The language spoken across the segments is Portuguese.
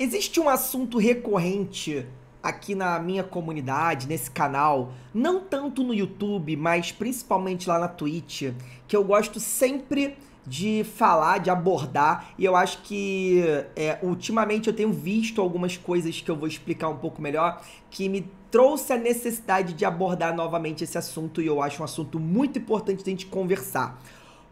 Existe um assunto recorrente aqui na minha comunidade, nesse canal, não tanto no YouTube, mas principalmente lá na Twitch, que eu gosto sempre de falar, de abordar, e eu acho que é, ultimamente eu tenho visto algumas coisas que eu vou explicar um pouco melhor, que me trouxe a necessidade de abordar novamente esse assunto, e eu acho um assunto muito importante de a gente conversar.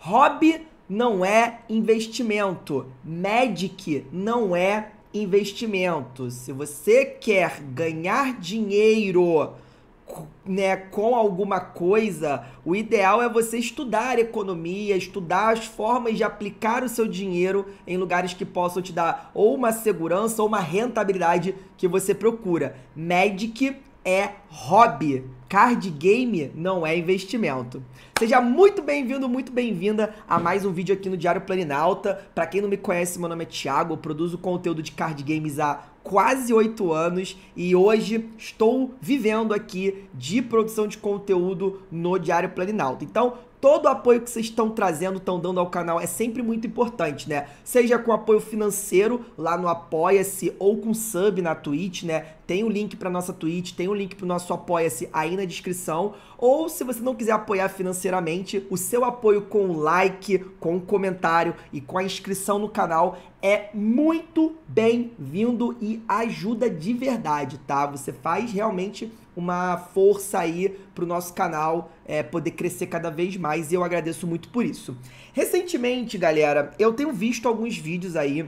Hobby não é investimento, Magic não é investimento. Se você quer ganhar dinheiro né, com alguma coisa, o ideal é você estudar economia, estudar as formas de aplicar o seu dinheiro em lugares que possam te dar ou uma segurança ou uma rentabilidade que você procura. Magic é hobby. Card game não é investimento. Seja muito bem-vindo, muito bem-vinda a mais um vídeo aqui no Diário Planinalta. Para quem não me conhece, meu nome é Thiago, eu produzo conteúdo de card games há quase oito anos e hoje estou vivendo aqui de produção de conteúdo no Diário Planinalto. Então, todo o apoio que vocês estão trazendo, estão dando ao canal é sempre muito importante, né? Seja com apoio financeiro lá no Apoia-se ou com sub na Twitch, né? Tem o um link para nossa Twitch, tem o um link para o nosso Apoia-se aí na descrição. Ou se você não quiser apoiar financeiramente, o seu apoio com o like, com o comentário e com a inscrição no canal é muito bem-vindo e ajuda de verdade, tá? Você faz realmente uma força aí para o nosso canal é, poder crescer cada vez mais e eu agradeço muito por isso. Recentemente, galera, eu tenho visto alguns vídeos aí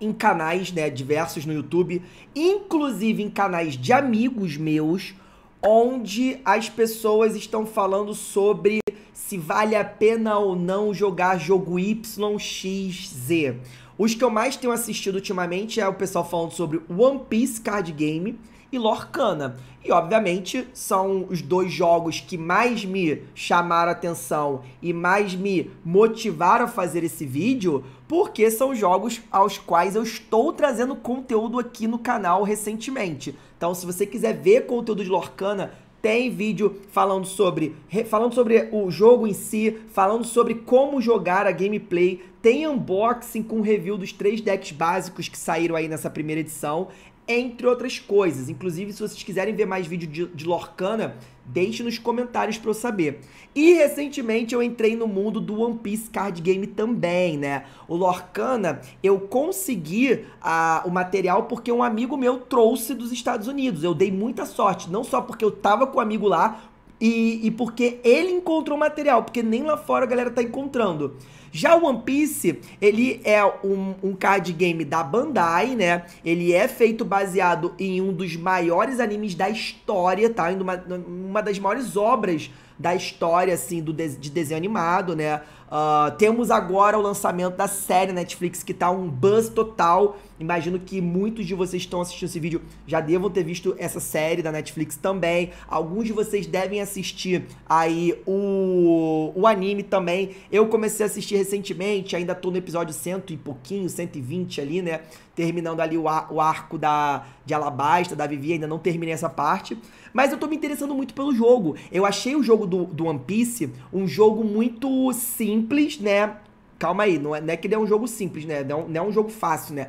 em canais, né, diversos no YouTube, inclusive em canais de amigos meus, onde as pessoas estão falando sobre se vale a pena ou não jogar jogo YXZ. Os que eu mais tenho assistido ultimamente é o pessoal falando sobre One Piece Card Game e Lorcana. E obviamente são os dois jogos que mais me chamaram atenção e mais me motivaram a fazer esse vídeo, porque são jogos aos quais eu estou trazendo conteúdo aqui no canal recentemente. Então, se você quiser ver conteúdo de Lorcana, tem vídeo falando sobre, falando sobre o jogo em si, falando sobre como jogar a gameplay, tem unboxing com review dos três decks básicos que saíram aí nessa primeira edição entre outras coisas. Inclusive, se vocês quiserem ver mais vídeo de, de Lorcana, deixe nos comentários para eu saber. E recentemente eu entrei no mundo do One Piece Card Game também, né? O Lorcana, eu consegui a, o material porque um amigo meu trouxe dos Estados Unidos. Eu dei muita sorte, não só porque eu tava com o um amigo lá, e, e, porque ele encontrou o material, porque nem lá fora a galera tá encontrando. Já o One Piece, ele é um, um card game da Bandai, né? Ele é feito baseado em um dos maiores animes da história, tá? Em uma, uma das maiores obras da história, assim, do de, de desenho animado, né? Uh, temos agora o lançamento da série Netflix, que tá um buzz total. Imagino que muitos de vocês estão assistindo esse vídeo já devam ter visto essa série da Netflix também. Alguns de vocês devem assistir aí o, o anime também. Eu comecei a assistir recentemente, ainda tô no episódio cento e pouquinho, 120 ali, né? Terminando ali o, ar, o arco da, de Alabasta, da Vivi, ainda não terminei essa parte. Mas eu tô me interessando muito pelo jogo. Eu achei o jogo do, do One Piece um jogo muito simples, né? Calma aí, não é, não é que ele é um jogo simples, né? Não, é não é um jogo fácil, né?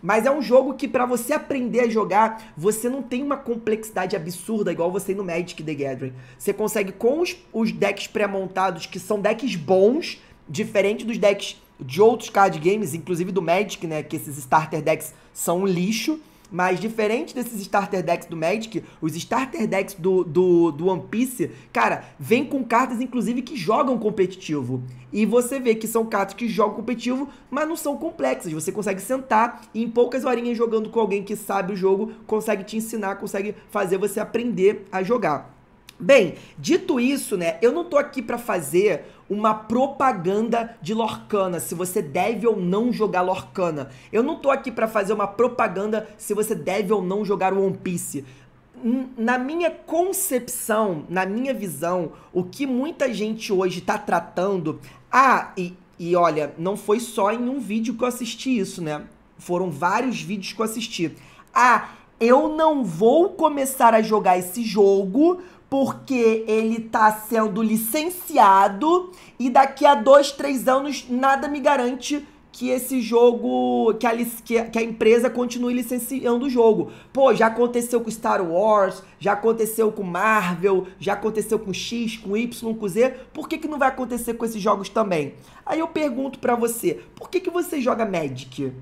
Mas é um jogo que para você aprender a jogar, você não tem uma complexidade absurda igual você no Magic The Gathering. Você consegue com os, os decks pré-montados, que são decks bons, diferente dos decks de outros card games, inclusive do Magic, né, que esses starter decks são um lixo, mas diferente desses starter decks do Magic, os starter decks do, do, do One Piece, cara, vem com cartas, inclusive, que jogam competitivo. E você vê que são cartas que jogam competitivo, mas não são complexas. Você consegue sentar e em poucas horinhas jogando com alguém que sabe o jogo, consegue te ensinar, consegue fazer você aprender a jogar. Bem, dito isso, né, eu não tô aqui para fazer uma propaganda de Lorcana, se você deve ou não jogar Lorcana. Eu não tô aqui para fazer uma propaganda se você deve ou não jogar One Piece. Na minha concepção, na minha visão, o que muita gente hoje tá tratando. Ah, e, e olha, não foi só em um vídeo que eu assisti isso, né? Foram vários vídeos que eu assisti. Ah, eu não vou começar a jogar esse jogo porque ele está sendo licenciado e daqui a dois, três anos nada me garante que esse jogo, que a, que a, empresa continue licenciando o jogo. Pô, já aconteceu com Star Wars, já aconteceu com Marvel, já aconteceu com X, com Y, com Z. Por que, que não vai acontecer com esses jogos também? Aí eu pergunto para você, por que, que você joga Magic?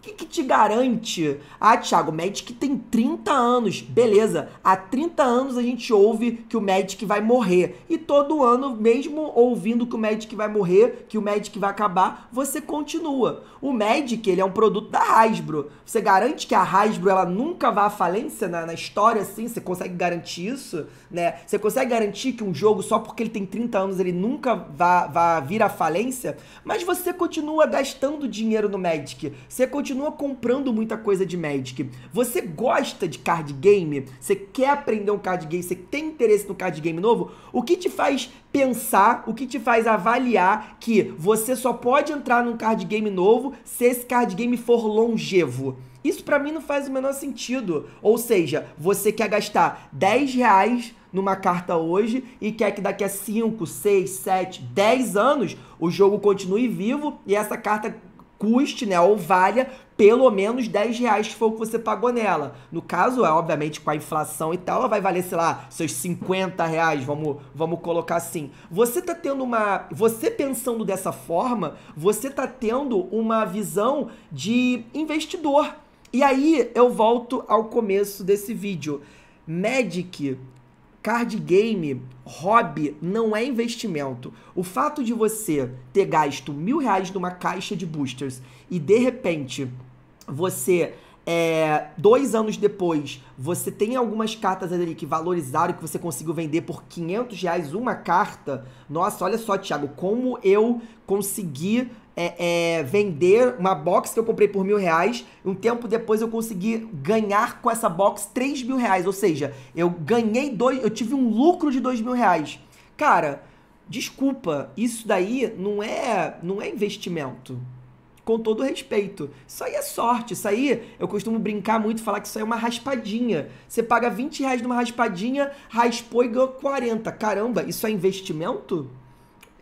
O que, que, te garante? Ah, Thiago, o Magic tem 30 anos. Beleza, há 30 anos a gente ouve que o Magic vai morrer. E todo ano, mesmo ouvindo que o Magic vai morrer, que o Magic vai acabar, você continua. O Magic, ele é um produto da Hasbro. Você garante que a Hasbro, ela nunca vá à falência na, na história, assim? Você consegue garantir isso? Né? Você consegue garantir que um jogo, só porque ele tem 30 anos, ele nunca vá, vá vir à falência? Mas você continua gastando dinheiro no Magic. Você continua continua comprando muita coisa de Magic. Você gosta de card game? Você quer aprender um card game? Você tem interesse no card game novo? O que te faz pensar, o que te faz avaliar que você só pode entrar num card game novo se esse card game for longevo? Isso para mim não faz o menor sentido. Ou seja, você quer gastar 10 reais numa carta hoje e quer que daqui a 5, 6, 7, 10 anos o jogo continue vivo e essa carta custe, né, ou valha pelo menos 10 reais, que foi o que você pagou nela. No caso, é obviamente com a inflação e tal, ela vai valer, sei lá, seus 50 reais, vamos, vamos colocar assim. Você tá tendo uma. Você pensando dessa forma, você tá tendo uma visão de investidor. E aí eu volto ao começo desse vídeo. Magic Card game, hobby, não é investimento. O fato de você ter gasto mil reais numa caixa de boosters e de repente você é, dois anos depois, você tem algumas cartas ali que valorizaram, que você conseguiu vender por 500 reais uma carta. Nossa, olha só, Thiago, como eu consegui é, é, vender uma box que eu comprei por mil reais. Um tempo depois eu consegui ganhar com essa box três mil reais. Ou seja, eu ganhei dois. Eu tive um lucro de dois mil reais. Cara, desculpa, isso daí não é, não é investimento. Com todo respeito. Isso aí é sorte. Isso aí, eu costumo brincar muito falar que isso aí é uma raspadinha. Você paga 20 reais numa raspadinha, raspou e ganhou 40. Caramba, isso é investimento?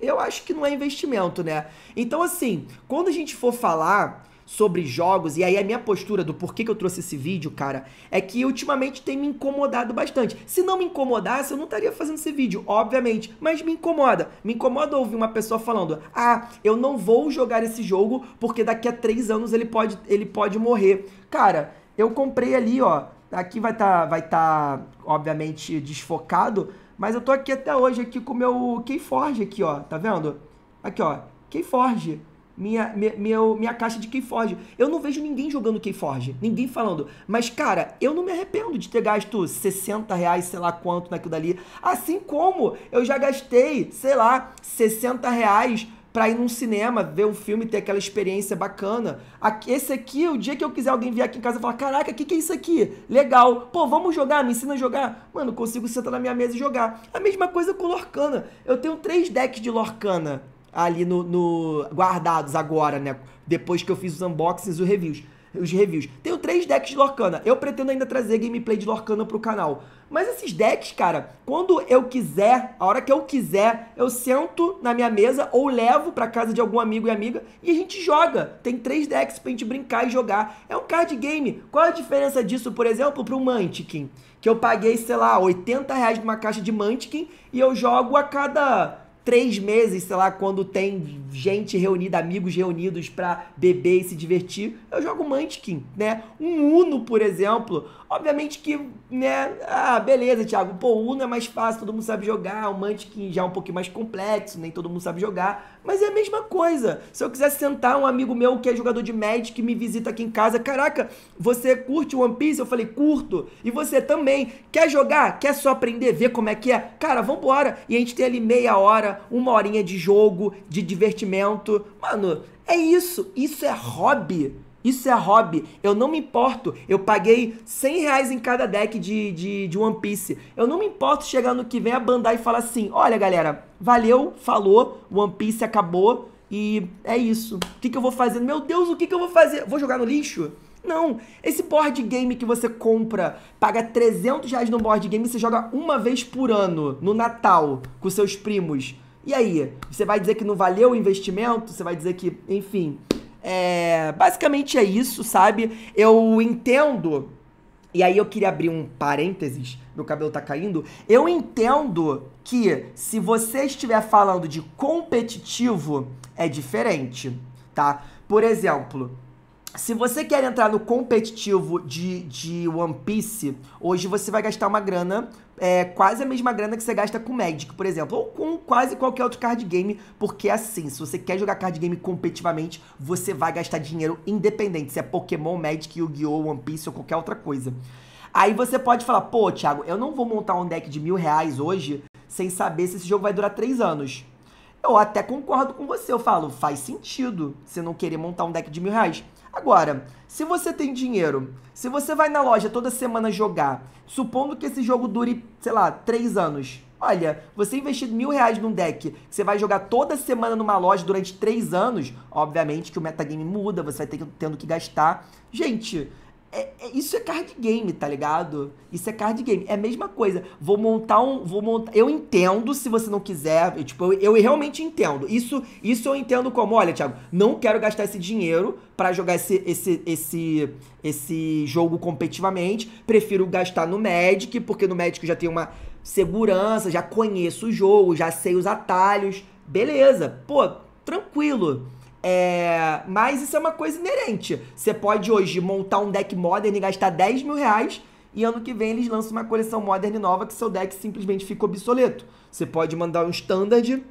eu acho que não é investimento, né? Então, assim, quando a gente for falar sobre jogos, e aí a minha postura do porquê que eu trouxe esse vídeo, cara, é que ultimamente tem me incomodado bastante. Se não me incomodasse, eu não estaria fazendo esse vídeo, obviamente, mas me incomoda. Me incomoda ouvir uma pessoa falando: "Ah, eu não vou jogar esse jogo porque daqui a três anos ele pode, ele pode morrer". Cara, eu comprei ali, ó, aqui vai estar tá, vai tá, obviamente desfocado, mas eu tô aqui até hoje aqui com o meu Keyforge aqui, ó. Tá vendo? Aqui, ó. Keyforge. Minha, minha, meu, minha caixa de Keyforge. Eu não vejo ninguém jogando Keyforge. Ninguém falando. Mas, cara, eu não me arrependo de ter gasto 60 reais, sei lá quanto naquilo dali. Assim como eu já gastei, sei lá, 60 reais para ir num cinema, ver um filme, ter aquela experiência bacana. Esse aqui, o dia que eu quiser alguém vier aqui em casa e falar: Caraca, o que, que é isso aqui? Legal. Pô, vamos jogar, me ensina a jogar. Mano, consigo sentar na minha mesa e jogar. A mesma coisa com Lorcana. Eu tenho três decks de Lorcana ali no, no, guardados agora, né? Depois que eu fiz os unboxings e os reviews. Os reviews. Tenho três decks de Lorcana. Eu pretendo ainda trazer gameplay de Lorcana pro canal. Mas esses decks, cara, quando eu quiser, a hora que eu quiser, eu sento na minha mesa ou levo para casa de algum amigo e amiga e a gente joga. Tem três decks pra gente brincar e jogar. É um card game. Qual a diferença disso, por exemplo, pro Mantikin? Que eu paguei, sei lá, 80 reais numa caixa de Mantikin e eu jogo a cada três meses, sei lá, quando tem gente reunida, amigos reunidos para beber e se divertir, eu jogo Munchkin, né? Um Uno, por exemplo, obviamente que, né? Ah, beleza, Thiago, pô, Uno é mais fácil, todo mundo sabe jogar, o Munchkin já é um pouquinho mais complexo, nem todo mundo sabe jogar. Mas é a mesma coisa. Se eu quiser sentar um amigo meu que é jogador de Magic que me visita aqui em casa, caraca, você curte One Piece? Eu falei, curto. E você também. Quer jogar? Quer só aprender, ver como é que é? Cara, vambora. E a gente tem ali meia hora, uma horinha de jogo, de divertimento. Mano, é isso. Isso é hobby. Isso é hobby. Eu não me importo. Eu paguei 100 reais em cada deck de, de, de One Piece. Eu não me importo chegar no que vem a Bandai e falar assim: olha, galera, valeu, falou, One Piece acabou e é isso. O que, que eu vou fazer? Meu Deus, o que, que eu vou fazer? Vou jogar no lixo? Não, esse board game que você compra, paga 300 reais no board game e você joga uma vez por ano, no Natal, com seus primos. E aí? Você vai dizer que não valeu o investimento? Você vai dizer que, enfim, é, basicamente é isso, sabe? Eu entendo. E aí eu queria abrir um parênteses, meu cabelo tá caindo. Eu entendo que se você estiver falando de competitivo, é diferente, tá? Por exemplo, se você quer entrar no competitivo de, de One Piece, hoje você vai gastar uma grana, é, quase a mesma grana que você gasta com Magic, por exemplo, ou com quase qualquer outro card game, porque é assim, se você quer jogar card game competitivamente, você vai gastar dinheiro independente, se é Pokémon, Magic, Yu-Gi-Oh!, One Piece ou qualquer outra coisa. Aí você pode falar, pô, Thiago, eu não vou montar um deck de mil reais hoje sem saber se esse jogo vai durar três anos. Eu até concordo com você, eu falo, faz sentido você não querer montar um deck de mil reais. Agora, se você tem dinheiro, se você vai na loja toda semana jogar, supondo que esse jogo dure, sei lá, três anos. Olha, você investir mil reais num deck que você vai jogar toda semana numa loja durante três anos, obviamente que o metagame muda, você vai ter que, tendo que gastar. Gente, é, é, isso é card game, tá ligado? Isso é card game. É a mesma coisa. Vou montar um. Vou montar. Eu entendo se você não quiser. Eu, tipo, eu, eu, realmente entendo. Isso, isso eu entendo como, olha, Thiago, não quero gastar esse dinheiro para jogar esse, esse, esse, esse jogo competitivamente. Prefiro gastar no Magic, porque no Magic eu já tenho uma segurança, já conheço o jogo, já sei os atalhos. Beleza, pô, tranquilo. É, mas isso é uma coisa inerente. Você pode hoje montar um deck modern e gastar 10 mil reais e ano que vem eles lançam uma coleção modern nova que seu deck simplesmente fica obsoleto. Você pode mandar um standard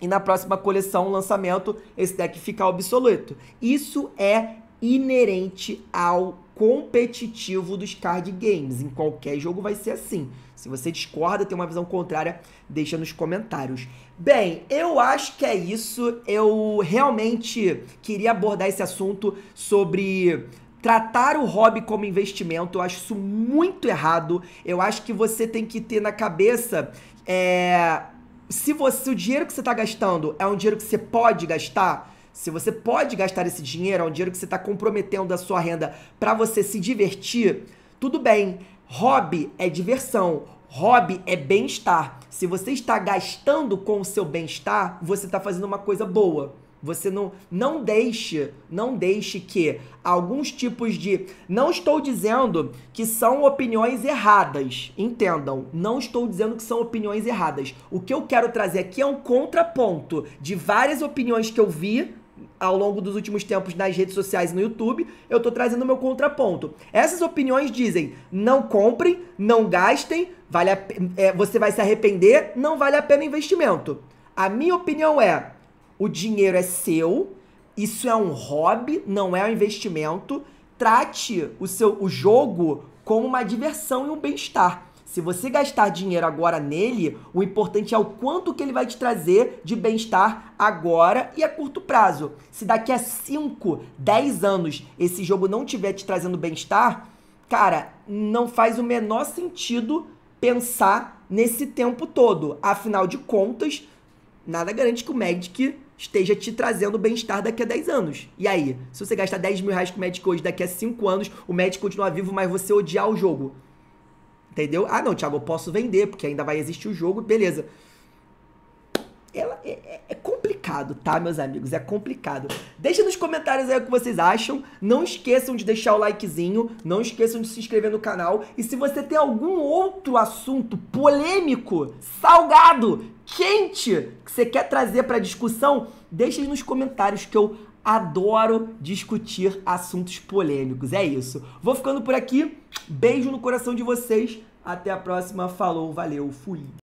e na próxima coleção, lançamento, esse deck ficar obsoleto. Isso é inerente ao competitivo dos card games. Em qualquer jogo vai ser assim. Se você discorda, tem uma visão contrária, deixa nos comentários. Bem, eu acho que é isso. Eu realmente queria abordar esse assunto sobre tratar o hobby como investimento. Eu acho isso muito errado. Eu acho que você tem que ter na cabeça. É, se, você, se o dinheiro que você está gastando é um dinheiro que você pode gastar, se você pode gastar esse dinheiro, é um dinheiro que você está comprometendo a sua renda para você se divertir, tudo bem. Hobby é diversão, hobby é bem-estar. Se você está gastando com o seu bem-estar, você está fazendo uma coisa boa. Você não, não deixe, não deixe que alguns tipos de. Não estou dizendo que são opiniões erradas. Entendam, não estou dizendo que são opiniões erradas. O que eu quero trazer aqui é um contraponto de várias opiniões que eu vi ao longo dos últimos tempos nas redes sociais e no YouTube, eu tô trazendo meu contraponto. Essas opiniões dizem: não comprem, não gastem, vale a, é, você vai se arrepender, não vale a pena o investimento. A minha opinião é: o dinheiro é seu, isso é um hobby, não é um investimento. Trate o seu o jogo como uma diversão e um bem-estar. Se você gastar dinheiro agora nele, o importante é o quanto que ele vai te trazer de bem-estar agora e a curto prazo. Se daqui a 5, 10 anos esse jogo não tiver te trazendo bem-estar, cara, não faz o menor sentido pensar nesse tempo todo. Afinal de contas, nada garante que o Magic esteja te trazendo bem-estar daqui a 10 anos. E aí? Se você gastar 10 mil reais com o Magic hoje, daqui a 5 anos, o Magic continuar vivo, mas você odiar o jogo. Entendeu? Ah, não, Thiago, eu posso vender, porque ainda vai existir o jogo, beleza. Ela, é, é, é, complicado, tá, meus amigos? É complicado. Deixa nos comentários aí o que vocês acham. Não esqueçam de deixar o likezinho. Não esqueçam de se inscrever no canal. E se você tem algum outro assunto polêmico, salgado, quente, que você quer trazer para discussão, deixa nos comentários que eu Adoro discutir assuntos polêmicos. É isso. Vou ficando por aqui. Beijo no coração de vocês. Até a próxima. Falou, valeu, fui.